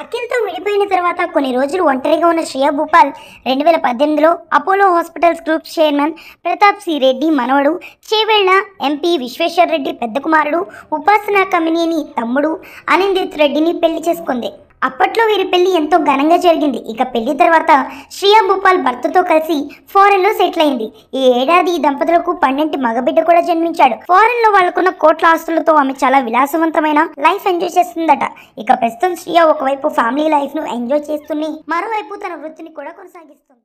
అఖిల్తో విడిపోయిన తర్వాత కొన్ని రోజులు ఒంటరిగా ఉన్న శ్రేయా భూపాల్ రెండు వేల పద్దెనిమిదిలో Apollo Hospitals group chairman Pratap C Reddy మనవడు చేవేళ్ల ఎంపీ విశ్వేశ్వర్ రెడ్డి పెద్ద కుమారుడు ఉపాసన కమినేని తమ్ముడు అనిందిత్ రెడ్డిని పెళ్లి చేసుకుంది అప్పట్లో వీరి పెళ్లి ఎంతో ఘనంగా జరిగింది ఇక పెళ్లి తర్వాత శ్రియా భూపాల్ భర్తతో కలిసి లో సెటిల్ అయింది ఈ ఏడాది ఈ దంపతులకు పన్నెండు మగబిడ్డ కూడా జన్మించాడు లో వాళ్ళకున్న కోట్ల ఆస్తులతో ఆమె చాలా విలాసవంతమైన లైఫ్ ఎంజాయ్ చేస్తుందట ఇక ప్రస్తుతం శ్రియా ఒకవైపు ఫ్యామిలీ లైఫ్ను ఎంజాయ్ చేస్తుంది మరోవైపు తన వృత్తిని కూడా కొనసాగిస్తుంది